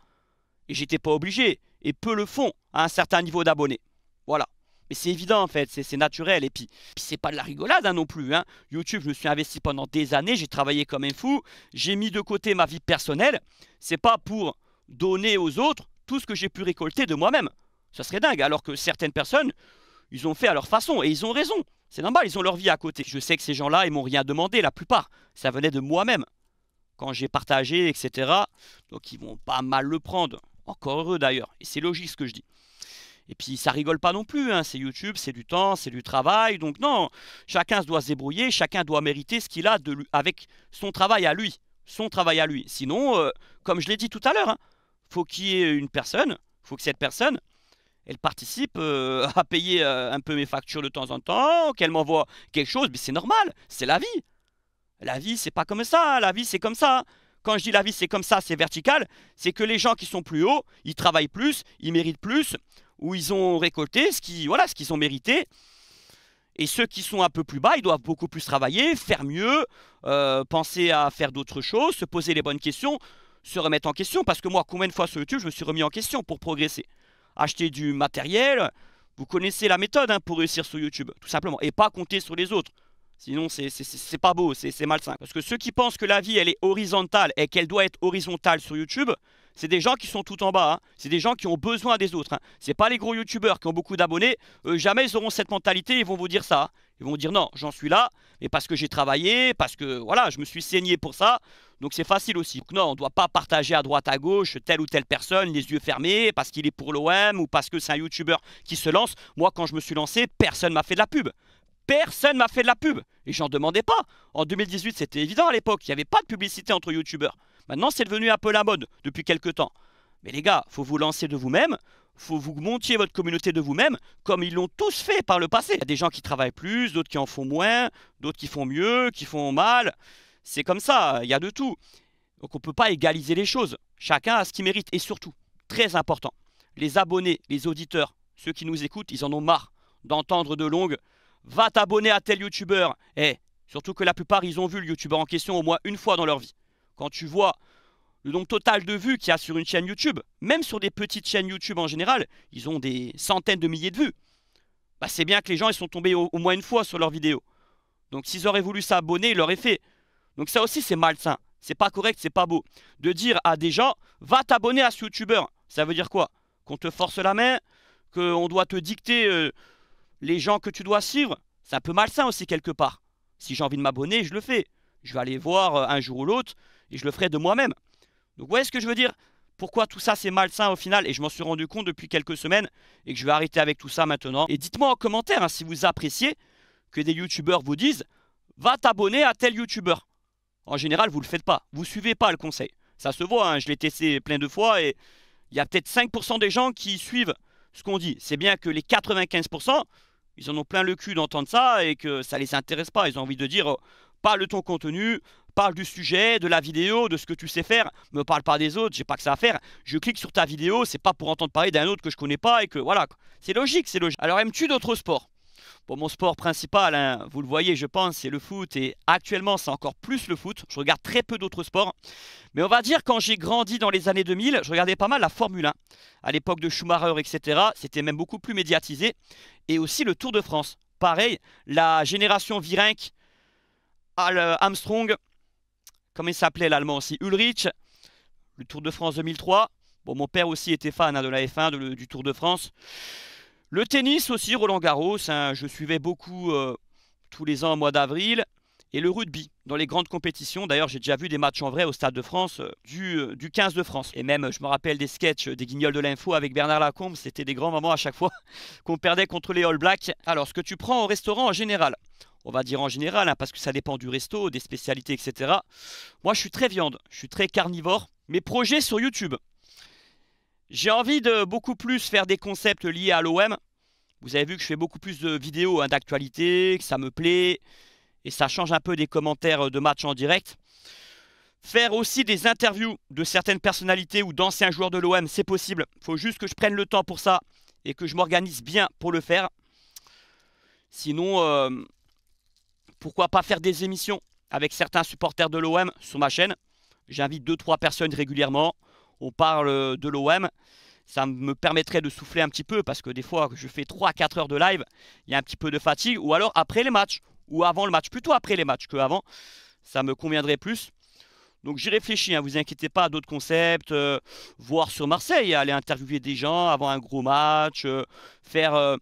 Et j'étais pas obligé. Et peu le font à un certain niveau d'abonnés. Voilà. Mais c'est évident en fait, c'est naturel. Et puis, c'est pas de la rigolade hein, non plus. Hein. YouTube, je me suis investi pendant des années, j'ai travaillé comme un fou, j'ai mis de côté ma vie personnelle. C'est pas pour donner aux autres, tout ce que j'ai pu récolter de moi-même. Ça serait dingue, alors que certaines personnes, ils ont fait à leur façon, et ils ont raison. C'est normal, ils ont leur vie à côté. Je sais que ces gens-là, ils m'ont rien demandé, la plupart. Ça venait de moi-même. Quand j'ai partagé, etc. Donc ils vont pas mal le prendre. Encore heureux d'ailleurs. Et c'est logique ce que je dis. Et puis ça rigole pas non plus, hein. c'est YouTube, c'est du temps, c'est du travail. Donc non, chacun se doit se débrouiller, chacun doit mériter ce qu'il a de avec son travail à lui. Son travail à lui. Sinon, euh, comme je l'ai dit tout à l'heure, hein, faut qu'il y ait une personne, faut que cette personne, elle participe euh, à payer euh, un peu mes factures de temps en temps, qu'elle m'envoie quelque chose, mais c'est normal, c'est la vie. La vie, c'est pas comme ça, la vie, c'est comme ça. Quand je dis la vie, c'est comme ça, c'est vertical, c'est que les gens qui sont plus hauts, ils travaillent plus, ils méritent plus, ou ils ont récolté ce qu'ils voilà, ont mérité. Et ceux qui sont un peu plus bas, ils doivent beaucoup plus travailler, faire mieux, euh, penser à faire d'autres choses, se poser les bonnes questions, se remettre en question, parce que moi, combien de fois sur YouTube, je me suis remis en question pour progresser Acheter du matériel, vous connaissez la méthode hein, pour réussir sur YouTube, tout simplement, et pas compter sur les autres. Sinon, c'est pas beau, c'est malsain. Parce que ceux qui pensent que la vie, elle est horizontale et qu'elle doit être horizontale sur YouTube, c'est des gens qui sont tout en bas. Hein. C'est des gens qui ont besoin des autres. Hein. C'est pas les gros youtubeurs qui ont beaucoup d'abonnés. jamais ils auront cette mentalité. Ils vont vous dire ça. Ils vont dire non, j'en suis là, mais parce que j'ai travaillé, parce que voilà, je me suis saigné pour ça. Donc c'est facile aussi. Donc non, on ne doit pas partager à droite à gauche telle ou telle personne les yeux fermés parce qu'il est pour l'OM ou parce que c'est un YouTuber qui se lance. Moi, quand je me suis lancé, personne m'a fait de la pub. Personne m'a fait de la pub. Et j'en demandais pas. En 2018, c'était évident à l'époque. Il n'y avait pas de publicité entre youtubeurs. Maintenant, c'est devenu un peu la mode depuis quelques temps. Mais les gars, faut vous lancer de vous-même faut vous montiez votre communauté de vous-même, comme ils l'ont tous fait par le passé. Il y a des gens qui travaillent plus, d'autres qui en font moins, d'autres qui font mieux, qui font mal. C'est comme ça, il y a de tout. Donc on ne peut pas égaliser les choses. Chacun a ce qu'il mérite. Et surtout, très important, les abonnés, les auditeurs, ceux qui nous écoutent, ils en ont marre d'entendre de longues. Va t'abonner à tel youtubeur. Et eh, surtout que la plupart, ils ont vu le youtubeur en question au moins une fois dans leur vie. Quand tu vois le nombre total de vues qu'il y a sur une chaîne YouTube, même sur des petites chaînes YouTube en général, ils ont des centaines de milliers de vues. Bah, c'est bien que les gens ils sont tombés au, moins une fois sur leurs vidéos. Donc s'ils auraient voulu s'abonner, ils l'auraient fait. Donc ça aussi c'est malsain, c'est pas correct, c'est pas beau. De dire à des gens, va t'abonner à ce youtubeur, ça veut dire quoi Qu'on te force la main, qu'on doit te dicter euh, les gens que tu dois suivre, c'est un peu malsain aussi quelque part. Si j'ai envie de m'abonner, je le fais. Je vais aller voir euh, un jour ou l'autre et je le ferai de moi-même. Donc vous voyez ce que je veux dire pourquoi tout ça c'est malsain au final et je m'en suis rendu compte depuis quelques semaines et que je vais arrêter avec tout ça maintenant. Et dites-moi en commentaire hein, si vous appréciez que des youtubeurs vous disent va t'abonner à tel youtubeur en général, vous ne le faites pas. Vous suivez pas le conseil. Ça se voit, hein, je l'ai testé plein de fois et il y a peut-être 5% des gens qui suivent ce qu'on dit. C'est bien que les 95%, ils en ont plein le cul d'entendre ça et que ça les intéresse pas. Ils ont envie de dire, euh, parle de ton contenu, parle du sujet, de la vidéo, de ce que tu sais faire. Me parle pas des autres, j'ai pas que ça à faire. Je clique sur ta vidéo, c'est pas pour entendre parler d'un autre que je connais pas et que voilà. C'est logique, c'est logique. Alors aimes-tu d'autres sports mon sport principal, hein, vous le voyez, je pense, c'est le foot. Et actuellement, c'est encore plus le foot. Je regarde très peu d'autres sports. Mais on va dire, quand j'ai grandi dans les années 2000, je regardais pas mal la Formule 1. À l'époque de Schumacher, etc., c'était même beaucoup plus médiatisé. Et aussi le Tour de France. Pareil, la génération Virenque, euh, Armstrong, comme il s'appelait l'allemand aussi, Ulrich, le Tour de France 2003. Bon, mon père aussi était fan hein, de la F1, du Tour de France. Le tennis aussi, Roland Garros, hein, je suivais beaucoup euh, tous les ans au mois d'avril. Et le rugby, dans les grandes compétitions. D'ailleurs, j'ai déjà vu des matchs en vrai au Stade de France euh, du, 15 euh, de France. Et même, je me rappelle des sketchs des Guignols de l'Info avec Bernard Lacombe. C'était des grands moments à chaque fois qu'on perdait contre les All Blacks. Alors, ce que tu prends au restaurant en général, on va dire en général, hein, parce que ça dépend du resto, des spécialités, etc. Moi, je suis très viande, je suis très carnivore. Mes projets sur YouTube, j'ai envie de beaucoup plus faire des concepts liés à l'OM. Vous avez vu que je fais beaucoup plus de vidéos hein, d'actualité, que ça me plaît. Et ça change un peu des commentaires euh, de matchs en direct. Faire aussi des interviews de certaines personnalités ou d'anciens joueurs de l'OM, c'est possible. Il faut juste que je prenne le temps pour ça et que je m'organise bien pour le faire. Sinon, euh, pourquoi pas faire des émissions avec certains supporters de l'OM sur ma chaîne J'invite 2-3 personnes régulièrement on parle de l'OM, ça me permettrait de souffler un petit peu parce que des fois je fais 3 4 heures de live, il y a un petit peu de fatigue, ou alors après les matchs, ou avant le match, plutôt après les matchs que avant, ça me conviendrait plus. Donc j'y réfléchis, ne hein, vous inquiétez pas, d'autres concepts, euh, voir sur Marseille, aller interviewer des gens avant un gros match, euh, faire euh,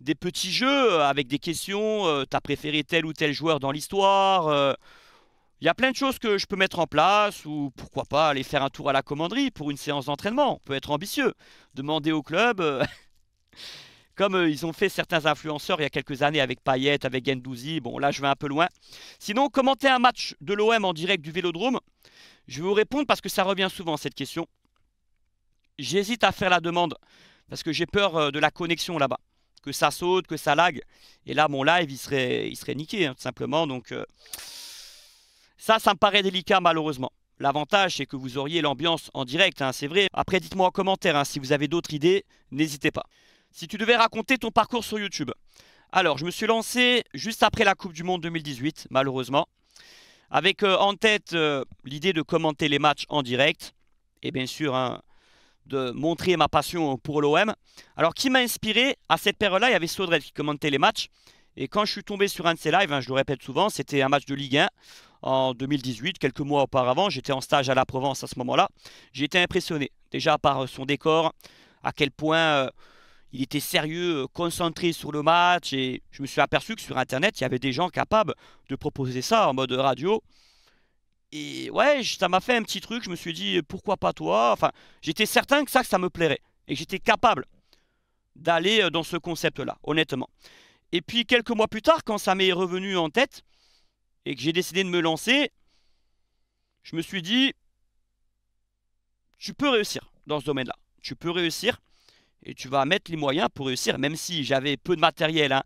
des petits jeux avec des questions, t'as préféré tel ou tel joueur dans l'histoire, il y a plein de choses que je peux mettre en place ou pourquoi pas aller faire un tour à la commanderie pour une séance d'entraînement. On peut être ambitieux. Demander au club, euh, comme euh, ils ont fait certains influenceurs il y a quelques années avec Payet, avec Gendouzi. Bon, là, je vais un peu loin. Sinon, commenter un match de l'OM en direct du vélodrome. Je vais vous répondre parce que ça revient souvent cette question. J'hésite à faire la demande parce que j'ai peur euh, de la connexion là-bas. Que ça saute, que ça lag. Et là, mon live, il serait, il serait niqué, hein, tout simplement. Donc. Ça, ça me paraît délicat malheureusement. L'avantage, c'est que vous auriez l'ambiance en direct, hein, c'est vrai. Après, dites-moi en commentaire hein, si vous avez d'autres idées, n'hésitez pas. Si tu devais raconter ton parcours sur YouTube. Alors, je me suis lancé juste après la Coupe du Monde 2018, malheureusement, avec euh, en tête euh, l'idée de commenter les matchs en direct et bien sûr hein, de montrer ma passion pour l'OM. Alors, qui m'a inspiré à cette période-là Il y avait Sodred qui commentait les matchs. Et quand je suis tombé sur un de ses lives, je le répète souvent, c'était un match de Ligue 1 en 2018, quelques mois auparavant. J'étais en stage à la Provence à ce moment-là. J'ai été impressionné déjà par euh, son décor, à quel point euh, il était sérieux, euh, concentré sur le match. Et je me suis aperçu que sur Internet, il y avait des gens capables de proposer ça en mode radio. Et ouais, ça m'a fait un petit truc. Je me suis dit, pourquoi pas toi Enfin, j'étais certain que ça, ça me plairait. Et j'étais capable d'aller dans ce concept-là, honnêtement. Et puis quelques mois plus tard, quand ça m'est revenu en tête, et que j'ai décidé de me lancer, je me suis dit, tu peux réussir dans ce domaine-là. Tu peux réussir et tu vas mettre les moyens pour réussir, même si j'avais peu de matériel. Hein.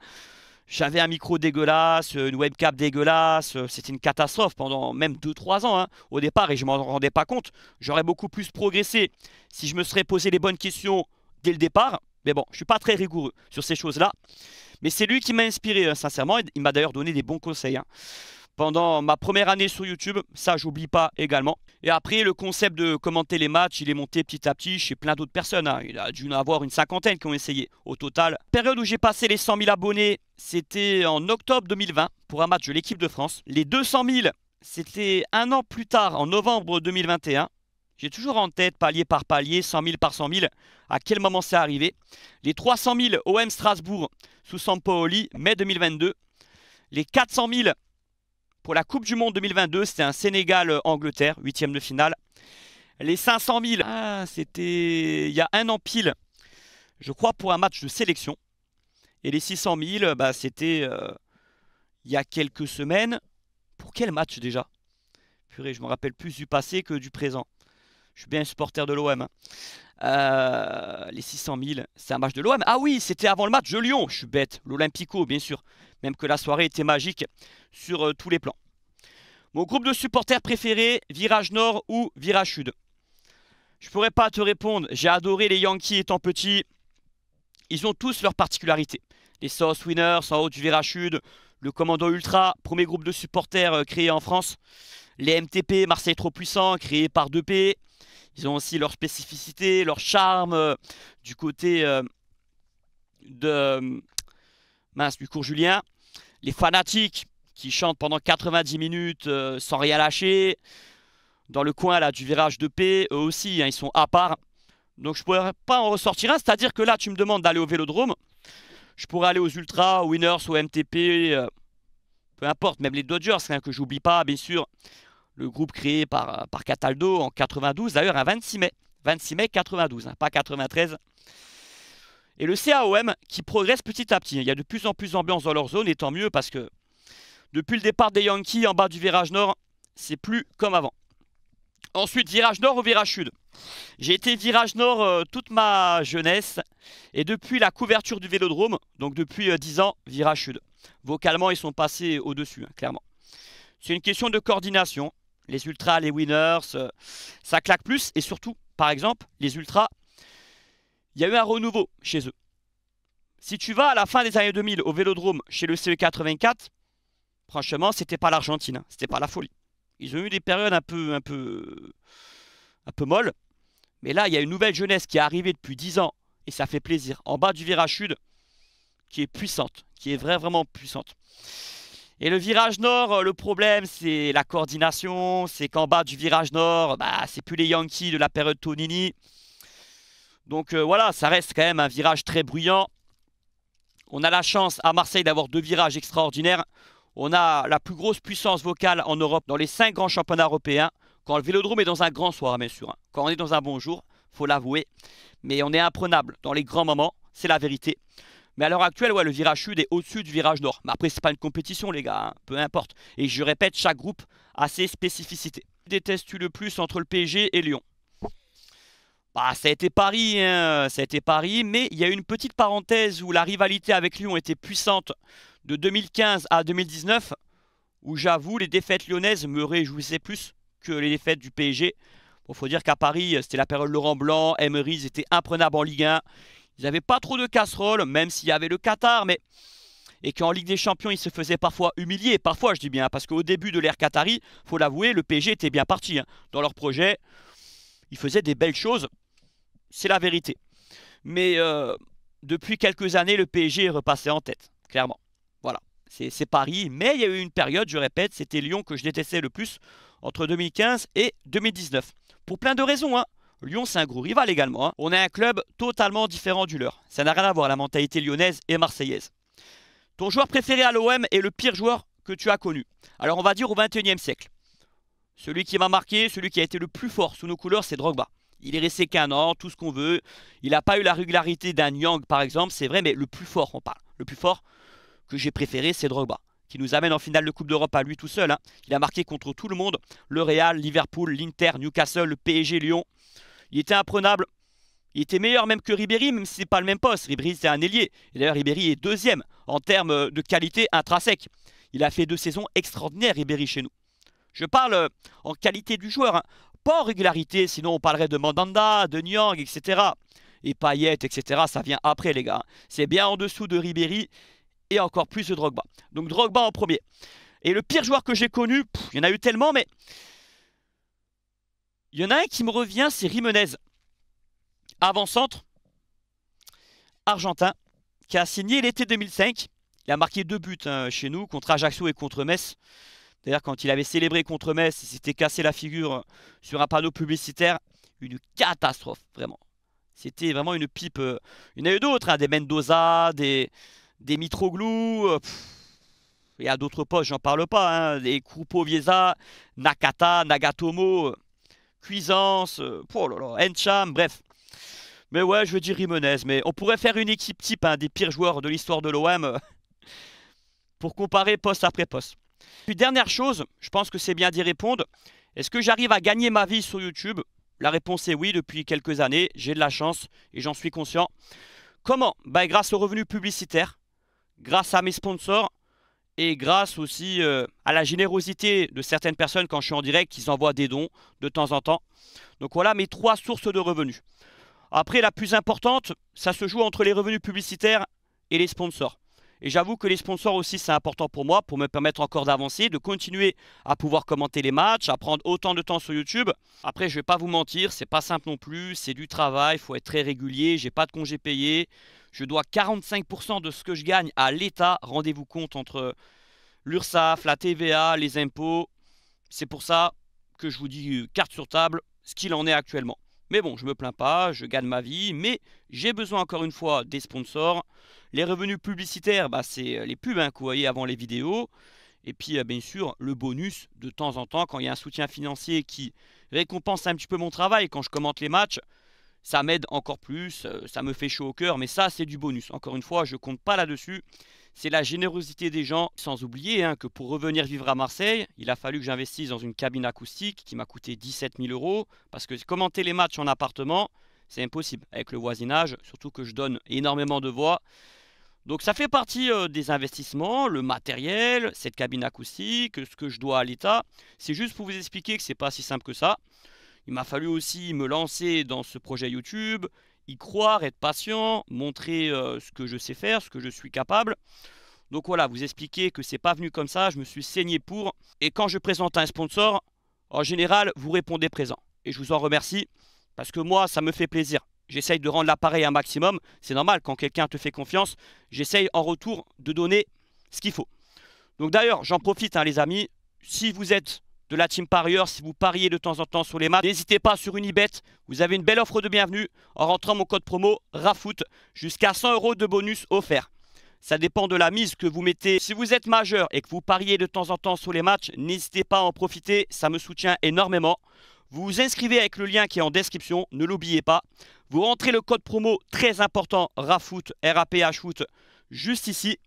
J'avais un micro dégueulasse, une webcam dégueulasse, c'était une catastrophe pendant même 2-3 ans hein, au départ et je m'en rendais pas compte. J'aurais beaucoup plus progressé si je me serais posé les bonnes questions dès le départ. Mais bon, je ne suis pas très rigoureux sur ces choses-là. Mais c'est lui qui m'a inspiré, hein, sincèrement. Il m'a d'ailleurs donné des bons conseils pendant ma première année sur YouTube. Ça, j'oublie pas également. Et après, le concept de commenter les matchs, il est monté petit à petit chez plein d'autres personnes. Hein. Il a dû en avoir une cinquantaine qui ont essayé au total. Période où j'ai passé les 100 000 abonnés, c'était en octobre 2020 pour un match de l'équipe de France. Les 200 000, c'était un an plus tard, en novembre 2021. J'ai toujours en tête, palier par palier, 100 000 par 100 000, à quel moment c'est arrivé. Les 300 000 OM Strasbourg sous Sampoli, mai 2022. Les 400 000 pour la Coupe du Monde 2022, c'était un Sénégal-Angleterre, huitième de finale. Les 500 000, ah. ah, c'était il y a un an pile, je crois, pour un match de sélection. Et les 600 000, bah, c'était euh, il y a quelques semaines. Pour quel match déjà Purée, je me rappelle plus du passé que du présent. Je suis bien supporter de l'OM. Hein. Euh, les 600 000, c'est un match de l'OM. Ah oui, c'était avant le match de Lyon. Je suis bête. L'Olympico, bien sûr même que la soirée était magique sur euh, tous les plans. Mon groupe de supporters préféré, Virage Nord ou Virage Sud Je pourrais pas te répondre, j'ai adoré les Yankees étant petit. Ils ont tous leurs particularités. Les Sauce Winners en haut du Virage Sud, le Commando Ultra, premier groupe de supporters euh, créé en France, les MTP Marseille Trop Puissant, créé par 2P. Ils ont aussi leur spécificité, leur charme euh, du côté de mince, du cours Julien, les fanatiques qui chantent pendant 90 minutes euh, sans rien lâcher, dans le coin là du virage de paix eux aussi, hein, ils sont à part. Donc je pourrais pas en ressortir un, c'est-à-dire que là tu me demandes d'aller au Vélodrome, je pourrais aller aux Ultras, aux Winners, aux MTP, euh, peu importe, même les Dodgers, rien que j'oublie pas, bien sûr, le groupe créé par, euh, par Cataldo en 92, d'ailleurs un 26 mai, 26 mai 92, hein, pas 93, et le CAOM qui progresse petit à petit. Il y a de plus en plus d'ambiance dans leur zone, et tant mieux parce que depuis le départ des Yankees en bas du virage nord, c'est plus comme avant. Ensuite, virage nord ou virage sud. J'ai été virage nord euh, toute ma jeunesse et depuis la couverture du vélodrome, donc depuis 10 euh, ans, virage sud. Vocalement, ils sont passés au-dessus, hein, clairement. C'est une question de coordination. Les ultras, les winners, euh, ça claque plus et surtout, par exemple, les ultras, il y a eu un renouveau chez eux. Si tu vas à la fin des années 2000 au Vélodrome chez le CE84, franchement, c'était pas l'Argentine, Ce hein, c'était pas la folie. Ils ont eu des périodes un peu, un peu, un peu molles. Mais là, il y a une nouvelle jeunesse qui est arrivée depuis 10 ans et ça fait plaisir. En bas du virage sud, qui est puissante, qui est vraiment puissante. Et le virage nord, le problème, c'est la coordination, c'est qu'en bas du virage nord, bah, c'est plus les Yankees de la période Tonini. Donc euh, voilà, ça reste quand même un virage très bruyant. On a la chance à Marseille d'avoir deux virages extraordinaires. On a la plus grosse puissance vocale en Europe dans les cinq grands championnats européens. Quand le vélodrome est dans un grand soir, bien sûr. Hein. Quand on est dans un bon jour, faut l'avouer. Mais on est imprenable dans les grands moments, c'est la vérité. Mais à l'heure actuelle, ouais, le virage sud est au-dessus du virage nord. Mais après, c'est pas une compétition, les gars, hein. peu importe. Et je répète, chaque groupe a ses spécificités. Détestes-tu le plus entre le PSG et Lyon bah, ça a été Paris, hein, Paris, mais il y a eu une petite parenthèse où la rivalité avec Lyon était puissante de 2015 à 2019, où j'avoue, les défaites lyonnaises me réjouissaient plus que les défaites du PSG. Il faut dire qu'à Paris, euh, c'était la période Laurent Blanc, Emery, ils étaient imprenables en Ligue 1. Ils n'avaient pas trop de casseroles, même s'il y avait le Qatar, mais... Et qu'en Ligue des Champions, ils se faisaient parfois humilier, parfois je dis bien, hein, parce qu'au début de l'ère Qatari, faut l'avouer, le PSG était bien parti hein, dans leur projet. Ils faisaient des belles choses, c'est la vérité. Mais euh, depuis quelques années, le PSG est repassé en tête, clairement. Voilà, c'est Paris. Mais il y a eu une période, je répète, c'était Lyon que je détestais le plus entre 2015 et 2019. Pour plein de raisons, hein. Lyon, c'est un gros rival également. Hein. On est un club totalement différent du leur. Ça n'a rien à voir la mentalité lyonnaise et marseillaise. Ton joueur préféré à l'OM est le pire joueur que tu as connu. Alors on va dire au 21e siècle. Celui qui m'a marqué, celui qui a été le plus fort sous nos couleurs, c'est Drogba. Il est resté qu'un an, tout ce qu'on veut. Il n'a pas eu la régularité d'un Yang, par exemple, c'est vrai, mais le plus fort, on parle. Le plus fort que j'ai préféré, c'est Drogba, qui nous amène en finale de Coupe d'Europe à lui tout seul. Hein. Il a marqué contre tout le monde le Real, Liverpool, l'Inter, Newcastle, le PSG, Lyon. Il était imprenable. Il était meilleur même que Ribéry, même si ce n'est pas le même poste. Ribéry, c'est un ailier. Et d'ailleurs, Ribéry est deuxième en termes euh, de qualité intrinsèque. Il a fait deux saisons extraordinaires, Ribéry, chez nous. Je parle euh, en qualité du joueur. Hein pas en régularité, sinon on parlerait de Mandanda, de Nyang, etc. Et Payet, etc. Ça vient après, les gars. C'est bien en dessous de Ribéry et encore plus de Drogba. Donc Drogba en premier. Et le pire joueur que j'ai connu, il y en a eu tellement, mais il y en a un qui me revient, c'est Rimenez. Avant-centre, argentin, qui a signé l'été 2005. Il a marqué deux buts hein, chez nous, contre Ajaccio et contre Metz. D'ailleurs, quand il avait célébré contre Metz, il s'était cassé la figure sur un panneau publicitaire. Une catastrophe, vraiment. C'était vraiment une pipe. Euh, il y en a eu d'autres, hein, des Mendoza, des, Mitroglou. Il y a d'autres postes, j'en parle pas. Hein. des Krupo Vieza, Nakata, Nagatomo, euh, Cuisance, euh, oh Encham, bref. Mais ouais, je veux dire Rimenez. Mais on pourrait faire une équipe type hein, des pires joueurs de l'histoire de l'OM pour comparer poste après poste. Puis dernière chose, je pense que c'est bien d'y répondre. Est-ce que j'arrive à gagner ma vie sur YouTube La réponse est oui depuis quelques années. J'ai de la chance et j'en suis conscient. Comment ben, Grâce aux revenus publicitaires, grâce à mes sponsors et grâce aussi euh, à la générosité de certaines personnes quand je suis en direct, ils envoient des dons de temps en temps. Donc voilà mes trois sources de revenus. Après, la plus importante, ça se joue entre les revenus publicitaires et les sponsors. Et j'avoue que les sponsors aussi, c'est important pour moi, pour me permettre encore d'avancer, de continuer à pouvoir commenter les matchs, à prendre autant de temps sur YouTube. Après, je vais pas vous mentir, c'est pas simple non plus, c'est du travail, faut être très régulier, j'ai pas de congé payé. Je dois 45% de ce que je gagne à l'État, rendez-vous compte, entre l'URSSAF, la TVA, les impôts. C'est pour ça que je vous dis euh, carte sur table, ce qu'il en est actuellement. Mais bon, je me plains pas, je gagne ma vie, mais j'ai besoin encore une fois des sponsors. Les revenus publicitaires, bah, c'est euh, les pubs hein, que vous voyez avant les vidéos. Et puis, euh, bien sûr, le bonus de temps en temps, quand il y a un soutien financier qui récompense un petit peu mon travail, quand je commente les matchs, ça m'aide encore plus, euh, ça me fait chaud au cœur, mais ça, c'est du bonus. Encore une fois, je compte pas là-dessus c'est la générosité des gens, sans oublier hein, que pour revenir vivre à Marseille, il a fallu que j'investisse dans une cabine acoustique qui m'a coûté 17 000 euros, parce que commenter les matchs en appartement, c'est impossible avec le voisinage, surtout que je donne énormément de voix. Donc ça fait partie euh, des investissements, le matériel, cette cabine acoustique, ce que je dois à l'État. C'est juste pour vous expliquer que c'est pas si simple que ça. Il m'a fallu aussi me lancer dans ce projet YouTube y croire, être patient, montrer euh, ce que je sais faire, ce que je suis capable. Donc voilà, vous expliquez que c'est pas venu comme ça, je me suis saigné pour. Et quand je présente un sponsor, en général, vous répondez présent. Et je vous en remercie, parce que moi, ça me fait plaisir. J'essaye de rendre l'appareil un maximum. C'est normal, quand quelqu'un te fait confiance, j'essaye en retour de donner ce qu'il faut. Donc d'ailleurs, j'en profite, hein, les amis, si vous êtes de la Team Parieur. Si vous pariez de temps en temps sur les matchs, n'hésitez pas sur Unibet. Vous avez une belle offre de bienvenue en rentrant mon code promo RAFOOT jusqu'à 100 euros de bonus offert. Ça dépend de la mise que vous mettez. Si vous êtes majeur et que vous pariez de temps en temps sur les matchs, n'hésitez pas à en profiter, ça me soutient énormément. Vous vous inscrivez avec le lien qui est en description, ne l'oubliez pas. Vous rentrez le code promo très important RAFOOT, Foot juste ici.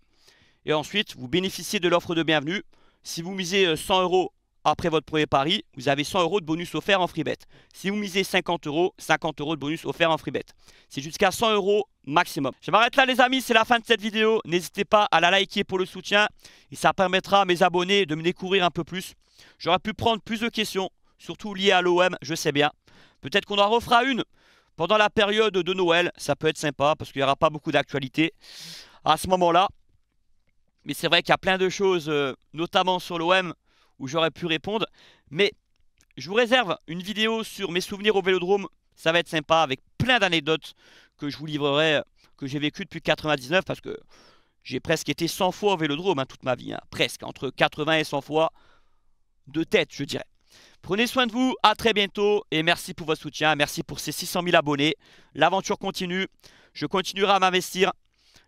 Et ensuite, vous bénéficiez de l'offre de bienvenue. Si vous misez 100 euh, euros après votre premier pari, vous avez 100 euros de bonus offert en free bet. Si vous misez 50 euros, 50 euros de bonus offert en free bet. C'est jusqu'à 100 euros maximum. Je m'arrête là les amis, c'est la fin de cette vidéo. N'hésitez pas à la liker pour le soutien et ça permettra à mes abonnés de me découvrir un peu plus. J'aurais pu prendre plus de questions, surtout liées à l'OM, je sais bien. Peut-être qu'on en refera une pendant la période de Noël. Ça peut être sympa parce qu'il n'y aura pas beaucoup d'actualité à ce moment-là. Mais c'est vrai qu'il y a plein de choses, euh, notamment sur l'OM, où j'aurais pu répondre. Mais je vous réserve une vidéo sur mes souvenirs au Vélodrome. Ça va être sympa avec plein d'anecdotes que je vous livrerai, que j'ai vécu depuis 99 parce que j'ai presque été 100 fois au Vélodrome hein, toute ma vie. Hein. presque, entre 80 et 100 fois de tête, je dirais. Prenez soin de vous, à très bientôt et merci pour votre soutien, merci pour ces 600 000 abonnés. L'aventure continue, je continuerai à m'investir.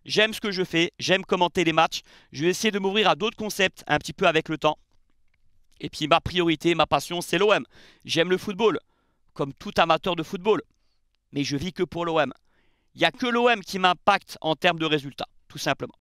J'aime ce que je fais, j'aime commenter les matchs. Je vais essayer de m'ouvrir à d'autres concepts un petit peu avec le temps. Et puis ma priorité, ma passion, c'est l'OM. J'aime le football, comme tout amateur de football. Mais je vis que pour l'OM. Il n'y a que l'OM qui m'impacte en termes de résultats, tout simplement.